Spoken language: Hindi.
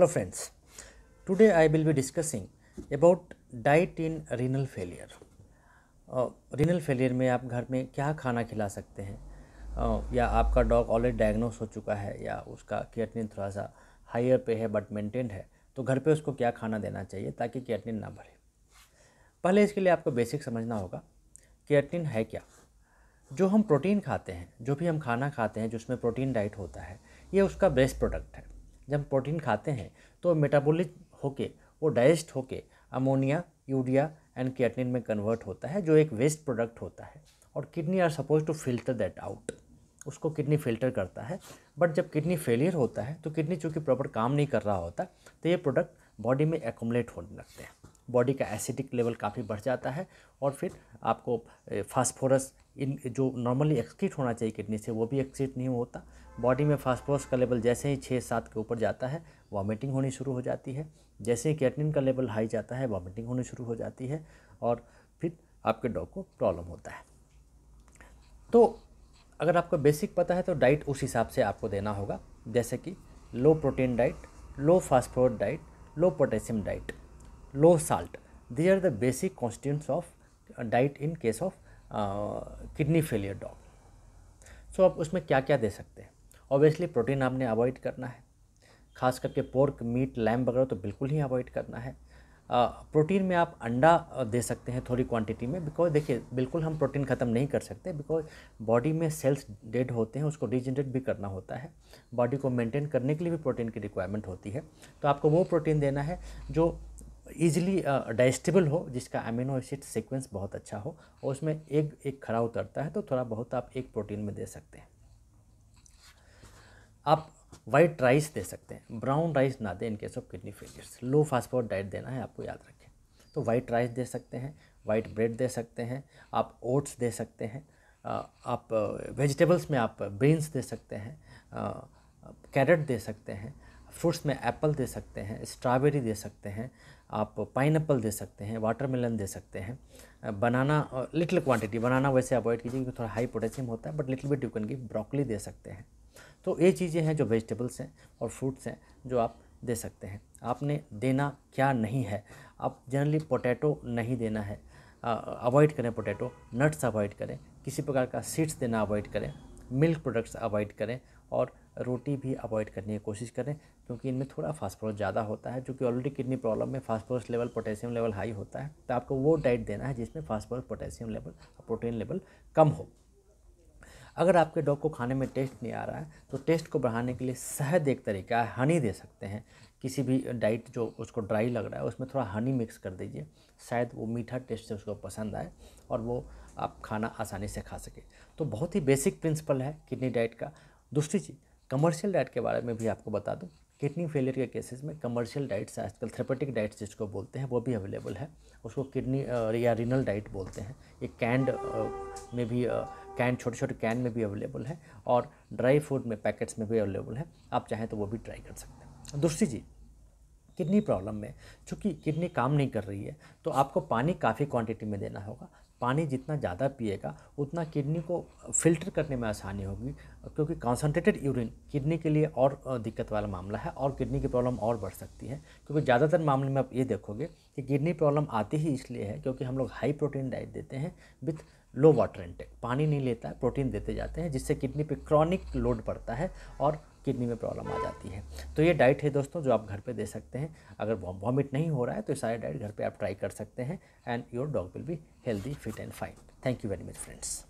Hello friends, today I will be discussing about diet in renal failure. Uh, renal failure failure में आप घर में क्या खाना खिला सकते हैं uh, या आपका डॉग ऑलरेडी डायग्नोस हो चुका है या उसका केटनिन थोड़ा सा हायर पे है बट मेंटेन्ड है तो घर पे उसको क्या खाना देना चाहिए ताकि केटनिन ना भरे पहले इसके लिए आपको बेसिक समझना होगा केटनिन है क्या जो हम प्रोटीन खाते हैं जो भी हम खाना खाते हैं जिसमें प्रोटीन डाइट होता है ये उसका बेस्ट प्रोडक्ट है जब प्रोटीन खाते हैं तो मेटाबोलिक होके वो डाइजेस्ट होके अमोनिया यूरिया एंड कैटनिन में कन्वर्ट होता है जो एक वेस्ट प्रोडक्ट होता है और kidney are suppose to filter that out उसको किडनी फिल्टर करता है बट जब किडनी फेलियर होता है तो किडनी चूँकि प्रॉपर काम नहीं कर रहा होता तो ये प्रोडक्ट बॉडी में एकोमलेट होने लगते हैं बॉडी का एसिडिक लेवल काफ़ी बढ़ जाता है और फिर आपको फास्फोरस इन जो नॉर्मली एक्सक्रीट होना चाहिए किडनी से वो भी एक्सक्रीट नहीं होता बॉडी में फास्फोरस का लेवल जैसे ही छः सात के ऊपर जाता है वॉमिटिंग होनी शुरू हो जाती है जैसे ही कैटनिन का लेवल हाई जाता है वॉमिटिंग होनी शुरू हो जाती है और फिर आपके डॉग को प्रॉब्लम होता है तो अगर आपको बेसिक पता है तो डाइट उस हिसाब से आपको देना होगा जैसे कि low protein diet low phosphorus diet low potassium diet low salt. These are the basic constituents of diet in case of uh, kidney failure dog. So so, आप उसमें क्या क्या दे सकते हैं ऑब्वियसली प्रोटीन आपने अवॉइड करना है खास करके पोर्क मीट लैम वगैरह तो बिल्कुल ही अवॉइड करना है प्रोटीन में आप अंडा दे सकते हैं थोड़ी क्वांटिटी में बिकॉज देखिए बिल्कुल हम प्रोटीन ख़त्म नहीं कर सकते बिकॉज बॉडी में सेल्स डेड होते हैं उसको रीजनरेट भी करना होता है बॉडी को मेंटेन करने के लिए भी प्रोटीन की रिक्वायरमेंट होती है तो आपको वो प्रोटीन देना है जो ईजिली डाइजेस्टेबल uh, हो जिसका अमीनो एसिड सीक्वेंस बहुत अच्छा हो और उसमें एक एक खड़ा उतरता है तो थोड़ा बहुत आप एक प्रोटीन में दे सकते हैं आप वाइट राइस दे सकते हैं ब्राउन राइस ना दें in case of kidney failures low fast food diet देना है आपको याद रखें तो वाइट राइस दे सकते हैं वाइट ब्रेड दे सकते हैं आप ओट्स दे सकते हैं uh, आप वेजिटेबल्स uh, में आप बीन्स दे सकते हैं कैरेट दे सकते हैं फ्रूट्स में एप्पल दे सकते हैं स्ट्रॉबेरी दे सकते हैं आप पाइन दे सकते हैं वाटरमेलन दे सकते हैं बनाना लिटिल क्वांटिटी बनाना वैसे अवॉइड कीजिए क्योंकि थोड़ा हाई पोटेशियम होता है but little bit you can give broccoli दे सकते हैं तो ये चीज़ें हैं जो वेजिटेबल्स हैं और फ्रूट्स हैं जो आप दे सकते हैं आपने देना क्या नहीं है आप जनरली पोटैटो नहीं देना है अवॉइड करें पोटैटो नट्स अवॉइड करें किसी प्रकार का सीड्स देना अवॉइड करें मिल्क प्रोडक्ट्स अवॉइड करें और रोटी भी अवॉइड करने की कोशिश करें क्योंकि इनमें थोड़ा फास्फोरस ज़्यादा होता है जो कि ऑलरेडी किडनी प्रॉब्लम में phosphorus level potassium level high होता है तो आपको वो डाइट देना है जिसमें फास्फोरस पोटेशियम लेवल और प्रोटीन लेवल कम हो अगर आपके डॉग को खाने में टेस्ट नहीं आ रहा है तो टेस्ट को बढ़ाने के लिए शहद एक तरीका है हनी दे सकते हैं किसी भी डाइट जो उसको ड्राई लग रहा है उसमें थोड़ा हनी मिक्स कर दीजिए शायद वो मीठा टेस्ट से उसको पसंद आए और वो आप खाना आसानी से खा सके तो बहुत ही बेसिक प्रिंसिपल है किडनी डाइट का दूसरी चीज़ कमर्शियल डाइट के बारे में भी आपको बता दूँ किडनी फेलियर के केसेस में कमर्शियल डाइट्स आजकल थेरेपेटिक डाइट्स जिसको बोलते हैं वो भी अवेलेबल है उसको किडनी या रिनल डाइट बोलते हैं ये कैंड में भी कैन छोटे छोटे कैन में भी अवेलेबल है और ड्राई फूड में पैकेट्स में भी अवेलेबल है आप चाहें तो वो भी ट्राई कर सकते हैं दूसरी चीज़ किडनी प्रॉब्लम में चूँकि किडनी काम नहीं कर रही है तो आपको पानी काफ़ी क्वांटिटी में देना होगा पानी जितना ज़्यादा पिएगा उतना किडनी को फिल्टर करने में आसानी होगी क्योंकि कॉन्सनट्रेटेड यूरिन किडनी के लिए और दिक्कत वाला मामला है और किडनी की प्रॉब्लम और बढ़ सकती है क्योंकि ज़्यादातर मामले में आप ये देखोगे कि किडनी प्रॉब्लम आती ही इसलिए है क्योंकि हम लोग हाई प्रोटीन डाइट देते हैं विथ लो वाटर इंटेक पानी नहीं लेता है प्रोटीन देते जाते हैं जिससे किडनी पे क्रॉनिक लोड पड़ता है और किडनी में प्रॉब्लम आ जाती है तो ये डाइट है दोस्तों जो आप घर पे दे सकते हैं अगर वॉमिट नहीं हो रहा है तो सारे डाइट घर पे आप ट्राई कर सकते हैं and your dog will be healthy fit and fine thank you very much friends